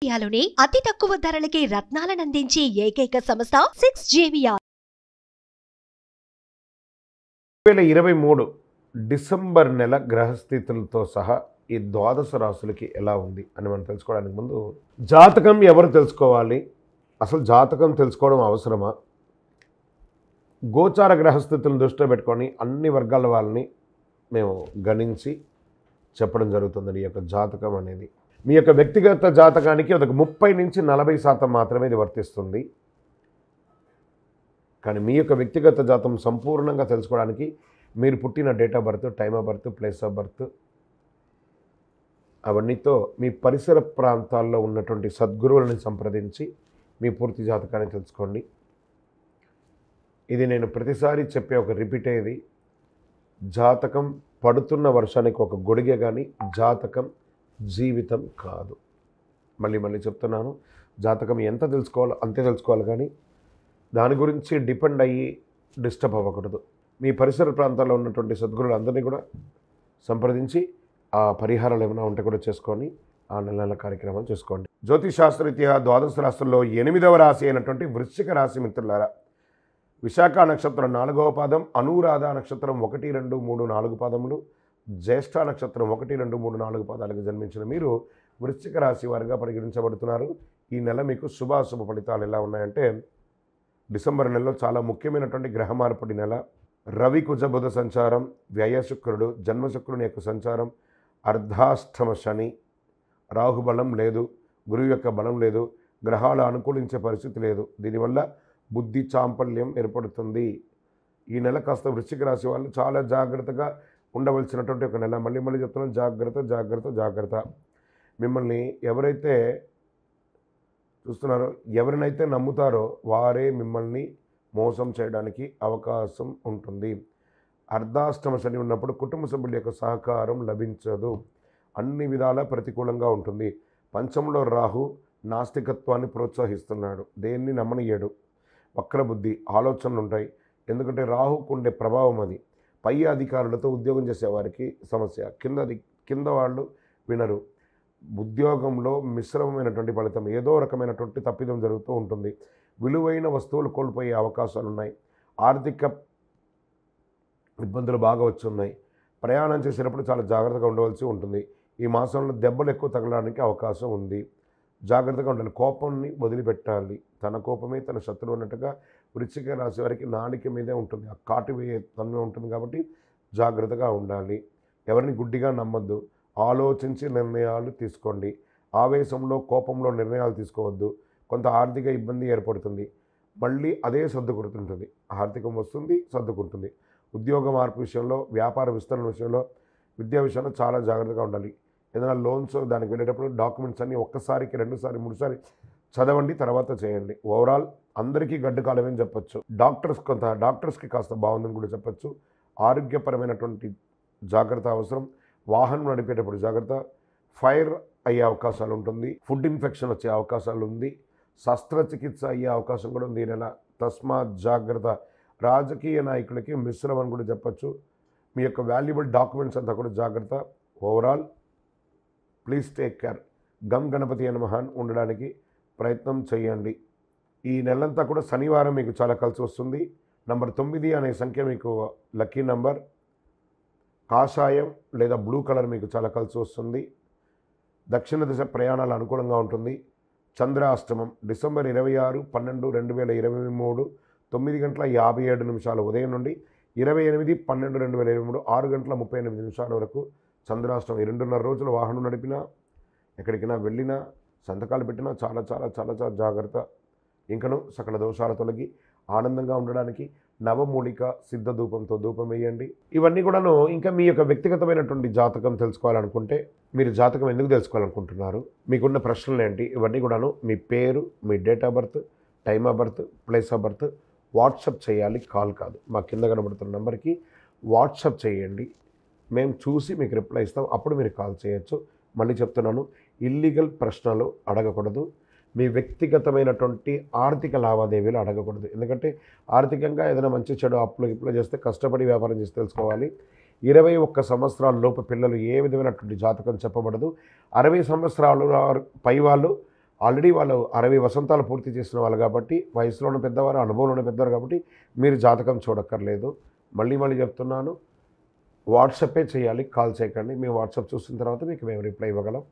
ఇండియాలోనే అతి తక్కువ ధరలకి రత్నాలను అందించే ఏకైక సంస్థ సిక్స్ జేవిఆర్ వేల ఇరవై మూడు డిసెంబర్ నెల గ్రహస్థితులతో సహా ఈ ద్వాదశ రాసులకి ఎలా ఉంది అని మనం తెలుసుకోవడానికి ముందు జాతకం ఎవరు తెలుసుకోవాలి అసలు జాతకం తెలుసుకోవడం అవసరమా గోచార గ్రహస్థితులను దృష్టిలో పెట్టుకొని అన్ని వర్గాల వాళ్ళని మేము గణించి చెప్పడం జరుగుతుందండి ఈ యొక్క జాతకం అనేది మీ యొక్క వ్యక్తిగత జాతకానికి ఒక ముప్పై నుంచి నలభై శాతం మాత్రమే ఇది వర్తిస్తుంది కానీ మీ యొక్క వ్యక్తిగత జాతం సంపూర్ణంగా తెలుసుకోవడానికి మీరు పుట్టిన date of birth time of birth place of birth అవన్నీతో మీ పరిసర ప్రాంతాల్లో ఉన్నటువంటి సద్గురువులను సంప్రదించి మీ పూర్తి జాతకాన్ని తెలుసుకోండి ఇది నేను ప్రతిసారి చెప్పే ఒక రిపీట్ అయ్యేది జాతకం పడుతున్న వర్షానికి ఒక గొడిగే కానీ జాతకం జీవితం కాదు మళ్ళీ మళ్ళీ చెప్తున్నాను జాతకం ఎంత తెలుసుకోవాలో అంతే తెలుసుకోవాలి కానీ దాని గురించి డిపెండ్ అయ్యి డిస్టర్బ్ అవ్వకూడదు మీ పరిసర ప్రాంతాల్లో ఉన్నటువంటి అందరినీ కూడా సంప్రదించి ఆ పరిహారాలు ఏమైనా ఉంటే కూడా చేసుకొని ఆ నెల నెల కార్యక్రమం చేసుకోండి జ్యోతిశాస్త్రరీత్యా ద్వాదశ రాశుల్లో ఎనిమిదవ రాశి అయినటువంటి వృశ్చిక రాశి మిత్రులారా విశాఖ నక్షత్రం నాలుగవ పాదం అనురాధ నక్షత్రం ఒకటి రెండు మూడు నాలుగు పాదములు జ్యేష్ఠ నక్షత్రం ఒకటి రెండు మూడు నాలుగు పాదాలకు జన్మించిన మీరు వృశ్చిక రాశి వారిగా పరిగణించబడుతున్నారు ఈ నెల మీకు శుభాశుభ ఫలితాలు ఎలా ఉన్నాయంటే డిసెంబర్ నెలలో చాలా ముఖ్యమైనటువంటి గ్రహ మార్పుడి నెల రవి కుజబుధ సంచారం వ్యయశుక్రుడు జన్మశుక్రుని యొక్క సంచారం అర్ధాష్టమ శని రాహుబలం లేదు గురువు యొక్క బలం లేదు గ్రహాలు అనుకూలించే పరిస్థితి లేదు దీనివల్ల బుద్ధి చాంపల్యం ఏర్పడుతుంది ఈ నెల కాస్త వృశ్చిక రాశి వాళ్ళు చాలా జాగ్రత్తగా ఉండవలసినటువంటి ఒక నెల మళ్ళీ మళ్ళీ చెప్తున్నాం జాగ్రత్త జాగ్రత్త జాగ్రత్త మిమ్మల్ని ఎవరైతే చూస్తున్నారో ఎవరినైతే నమ్ముతారో వారే మిమ్మల్ని మోసం చేయడానికి అవకాశం ఉంటుంది అర్ధాష్టమ శని ఉన్నప్పుడు కుటుంబ సభ్యుల యొక్క సహకారం లభించదు అన్ని విధాల ప్రతికూలంగా ఉంటుంది పంచంలో రాహు నాస్తికత్వాన్ని ప్రోత్సహిస్తున్నాడు దేన్ని నమ్మనీయడు వక్రబుద్ధి ఆలోచనలు ఉంటాయి ఎందుకంటే రాహుకు ఉండే ప్రభావం అది పై అధికారులతో ఉద్యోగం చేసేవారికి సమస్య కింద కింద వాళ్ళు వినరు ఉద్యోగంలో మిశ్రమమైనటువంటి ఫలితం ఏదో రకమైనటువంటి తప్పిదం జరుగుతూ ఉంటుంది విలువైన వస్తువులు కోల్పోయే అవకాశాలు ఉన్నాయి ఆర్థిక ఇబ్బందులు బాగా వచ్చున్నాయి ప్రయాణం చేసేటప్పుడు చాలా జాగ్రత్తగా ఉండవలసి ఉంటుంది ఈ మాసంలో దెబ్బలు ఎక్కువ తగలడానికి అవకాశం ఉంది జాగ్రత్తగా ఉండాలి కోపాన్ని వదిలిపెట్టాలి తన కోపమే తన శత్రువు అన్నట్టుగా వృచ్చిక రాశి వారికి నాణిక మీదే ఉంటుంది ఆ కాటు వేయే తనలో ఉంటుంది కాబట్టి జాగ్రత్తగా ఉండాలి ఎవరిని గుడ్డిగా నమ్మద్దు ఆలోచించి నిర్ణయాలు తీసుకోండి ఆవేశంలో కోపంలో నిర్ణయాలు తీసుకోవద్దు కొంత ఆర్థిక ఇబ్బంది ఏర్పడుతుంది మళ్ళీ అదే సర్దుకుంటుంటుంది ఆర్థికం వస్తుంది సర్దుకుంటుంది ఉద్యోగ మార్పు విషయంలో వ్యాపార విస్తరణ విషయంలో విద్యా విషయంలో చాలా జాగ్రత్తగా ఉండాలి ఏదైనా లోన్స్ దానికి వెళ్ళేటప్పుడు డాక్యుమెంట్స్ అన్నీ ఒక్కసారికి రెండుసారి మూడుసారి చదవండి తర్వాత చేయండి ఓవరాల్ అందరికీ గడ్డు అని చెప్పొచ్చు డాక్టర్స్ కొంత డాక్టర్స్కి కాస్త బాగుందని కూడా చెప్పొచ్చు ఆరోగ్యపరమైనటువంటి జాగ్రత్త అవసరం వాహనం నడిపేటప్పుడు జాగ్రత్త ఫైర్ అయ్యే అవకాశాలు ఉంటుంది ఫుడ్ ఇన్ఫెక్షన్ వచ్చే అవకాశాలు ఉంది శస్త్రచికిత్స అయ్యే అవకాశం కూడా ఉంది ఈ నెల తస్మాత్ జాగ్రత్త రాజకీయ నాయకులకి మిశ్రమని కూడా చెప్పచ్చు మీ యొక్క వాల్యుబుల్ డాక్యుమెంట్స్ అంతా కూడా జాగ్రత్త ఓవరాల్ ప్లీజ్ టేక్ కేర్ గమ్ గణపతి అనమహాన్ ఉండడానికి ప్రయత్నం చేయండి ఈ నెలంతా కూడా శనివారం మీకు చాలా కలిసి వస్తుంది నంబర్ తొమ్మిది అనే సంఖ్య మీకు లక్కీ నంబర్ కాషాయం లేదా బ్లూ కలర్ మీకు చాలా కలిసి వస్తుంది దక్షిణ దిశ ప్రయాణాలు అనుకూలంగా ఉంటుంది చంద్రాష్టమం డిసెంబర్ ఇరవై ఆరు పన్నెండు రెండు వేల ఇరవై మూడు తొమ్మిది గంటల యాభై ఏడు నిమిషాల ఉదయం నుండి ఇరవై ఎనిమిది పన్నెండు రెండు వేల ఇరవై మూడు ఆరు గంటల ముప్పై ఎనిమిది నిమిషాల వరకు చంద్రాష్టం ఈ రెండున్నర రోజులు వాహనం నడిపినా ఎక్కడికైనా వెళ్ళినా సంతకాలు పెట్టినా చాలా చాలా చాలా చాలా జాగ్రత్త ఇంకను సకల దోషాల తొలగి ఆనందంగా ఉండడానికి నవమూలిక సిద్ధ ధూపంతో ధూపం వేయండి ఇవన్నీ కూడాను ఇంకా మీ యొక్క వ్యక్తిగతమైనటువంటి జాతకం తెలుసుకోవాలనుకుంటే మీరు జాతకం ఎందుకు తెలుసుకోవాలనుకుంటున్నారు మీకున్న ప్రశ్నలు ఏంటి ఇవన్నీ కూడాను మీ పేరు మీ date of birth time of birth place of birth WhatsApp చేయాలి కాల్ కాదు మా కింద కనబడుతున్న నెంబర్కి వాట్సప్ చేయండి మేము చూసి మీకు రిప్లై ఇస్తాం అప్పుడు మీరు కాల్ చేయొచ్చు మళ్ళీ చెప్తున్నాను ఇల్లీగల్ ప్రశ్నలు అడగకూడదు మీ వ్యక్తిగతమైనటువంటి ఆర్థిక లావాదేవీలు అడగకూడదు ఎందుకంటే ఆర్థికంగా ఏదైనా మంచి చెడు అప్పులు ఇప్పులు చేస్తే కష్టపడి వ్యాపారం చేసి తెలుసుకోవాలి ఇరవై ఒక్క సంవత్సరాల లోపు పిల్లలు ఏ విధమైనటువంటి జాతకం చెప్పబడదు అరవై సంవత్సరాలు పై వాళ్ళు ఆల్రెడీ వాళ్ళు అరవై వసంతాలు పూర్తి చేసిన వాళ్ళు కాబట్టి వయసులో ఉన్న పెద్దవారు అనుభవంలో ఉన్న పెద్దవారు కాబట్టి మీరు జాతకం చూడక్కర్లేదు మళ్ళీ మళ్ళీ చెప్తున్నాను వాట్సాపే చేయాలి కాల్ చేయకండి మీ వాట్సాప్ చూసిన తర్వాత మీకు మేము రిప్లై ఇవ్వగలం